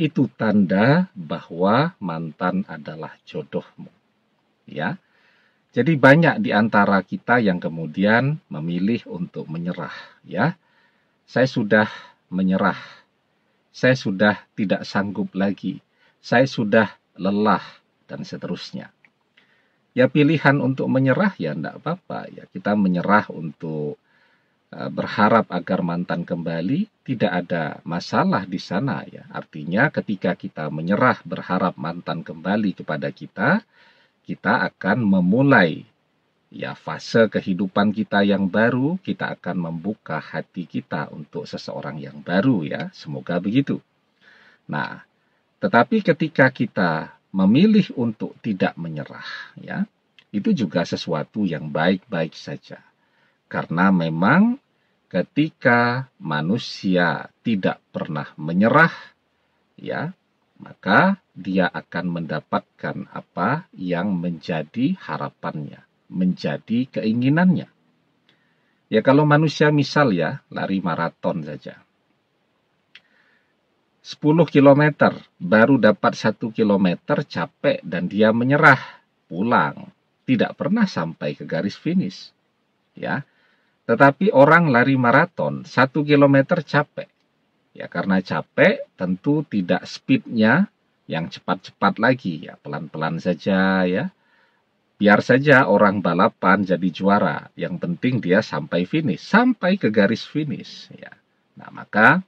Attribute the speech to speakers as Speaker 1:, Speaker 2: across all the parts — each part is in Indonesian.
Speaker 1: itu tanda bahwa mantan adalah jodohmu. Ya. Jadi banyak di antara kita yang kemudian memilih untuk menyerah, ya. Saya sudah menyerah. Saya sudah tidak sanggup lagi. Saya sudah lelah dan seterusnya. Ya pilihan untuk menyerah ya tidak apa-apa ya. Kita menyerah untuk Eh, berharap agar mantan kembali tidak ada masalah di sana ya. Artinya ketika kita menyerah berharap mantan kembali kepada kita, kita akan memulai ya fase kehidupan kita yang baru, kita akan membuka hati kita untuk seseorang yang baru ya. Semoga begitu. Nah, tetapi ketika kita memilih untuk tidak menyerah ya, itu juga sesuatu yang baik-baik saja. Karena memang ketika manusia tidak pernah menyerah, ya, maka dia akan mendapatkan apa yang menjadi harapannya, menjadi keinginannya. Ya kalau manusia misal ya, lari maraton saja. 10 km, baru dapat 1 km capek dan dia menyerah, pulang. Tidak pernah sampai ke garis finish. Ya, tetapi orang lari maraton satu kilometer capek. Ya karena capek tentu tidak speednya yang cepat-cepat lagi ya pelan-pelan saja ya. Biar saja orang balapan jadi juara, yang penting dia sampai finish, sampai ke garis finish ya. Nah, maka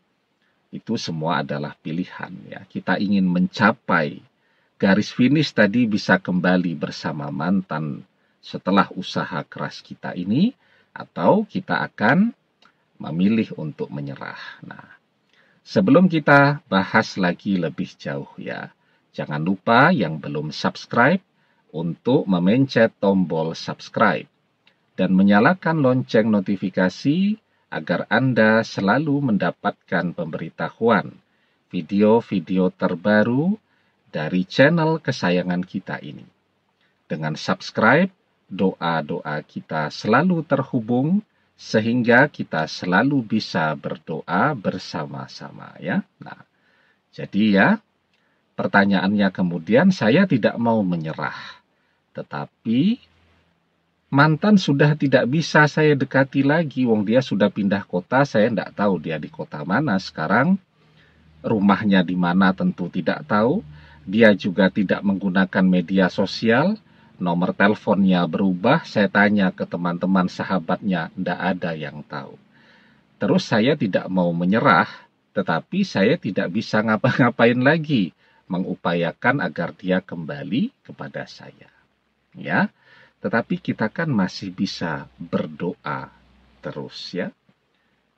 Speaker 1: itu semua adalah pilihan ya. Kita ingin mencapai garis finish tadi bisa kembali bersama mantan setelah usaha keras kita ini atau kita akan memilih untuk menyerah. Nah, sebelum kita bahas lagi lebih jauh ya, jangan lupa yang belum subscribe untuk memencet tombol subscribe dan menyalakan lonceng notifikasi agar Anda selalu mendapatkan pemberitahuan video-video terbaru dari channel kesayangan kita ini. Dengan subscribe, doa-doa kita selalu terhubung sehingga kita selalu bisa berdoa bersama-sama ya. Nah, jadi ya pertanyaannya kemudian saya tidak mau menyerah. Tetapi mantan sudah tidak bisa saya dekati lagi wong dia sudah pindah kota, saya tidak tahu dia di kota mana sekarang. Rumahnya di mana tentu tidak tahu. Dia juga tidak menggunakan media sosial nomor teleponnya berubah, saya tanya ke teman-teman sahabatnya, tidak ada yang tahu. Terus saya tidak mau menyerah, tetapi saya tidak bisa ngapa-ngapain lagi, mengupayakan agar dia kembali kepada saya. Ya, tetapi kita kan masih bisa berdoa terus ya.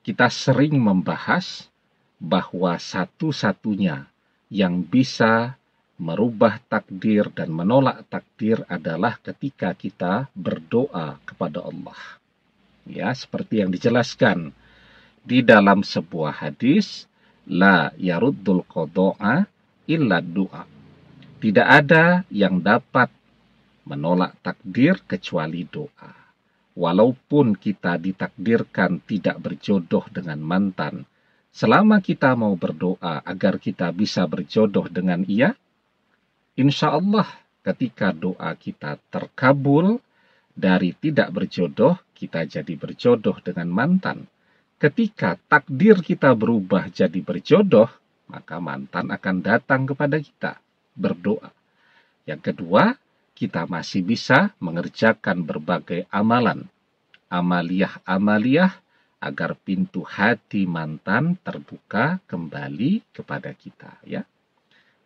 Speaker 1: Kita sering membahas bahwa satu-satunya yang bisa merubah takdir dan menolak takdir adalah ketika kita berdoa kepada Allah. Ya, seperti yang dijelaskan di dalam sebuah hadis, la yaruddul qada'a illa du'a. Tidak ada yang dapat menolak takdir kecuali doa. Walaupun kita ditakdirkan tidak berjodoh dengan mantan, selama kita mau berdoa agar kita bisa berjodoh dengan ia, Insya Allah ketika doa kita terkabul, dari tidak berjodoh kita jadi berjodoh dengan mantan. Ketika takdir kita berubah jadi berjodoh, maka mantan akan datang kepada kita berdoa. Yang kedua, kita masih bisa mengerjakan berbagai amalan, amaliah-amaliah agar pintu hati mantan terbuka kembali kepada kita ya.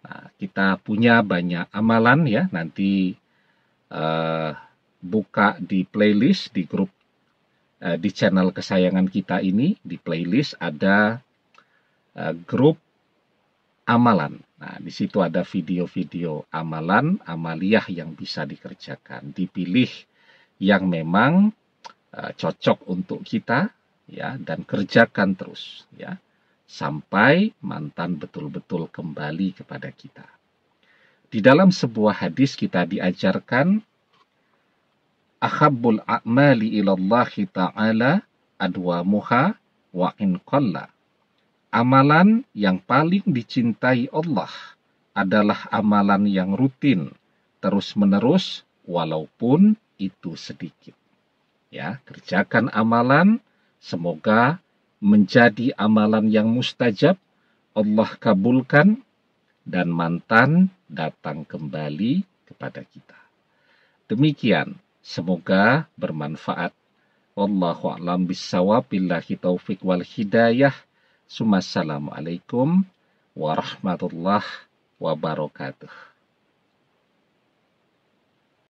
Speaker 1: Nah, kita punya banyak amalan ya nanti uh, buka di playlist di grup uh, di channel kesayangan kita ini di playlist ada uh, grup amalan. Nah, di situ ada video-video amalan, amaliah yang bisa dikerjakan. Dipilih yang memang uh, cocok untuk kita ya dan kerjakan terus ya sampai mantan betul-betul kembali kepada kita. Di dalam sebuah hadis kita diajarkan ahabbul a'mali ilallahi ta'ala adwamuha wa in qalla. Amalan yang paling dicintai Allah adalah amalan yang rutin, terus-menerus walaupun itu sedikit. Ya, kerjakan amalan semoga menjadi amalan yang mustajab, Allah kabulkan, dan mantan datang kembali kepada kita. Demikian, semoga bermanfaat. Wallahu a'lam bissawab, billahi taufik wal hidayah. Assalamualaikum warahmatullahi wabarakatuh.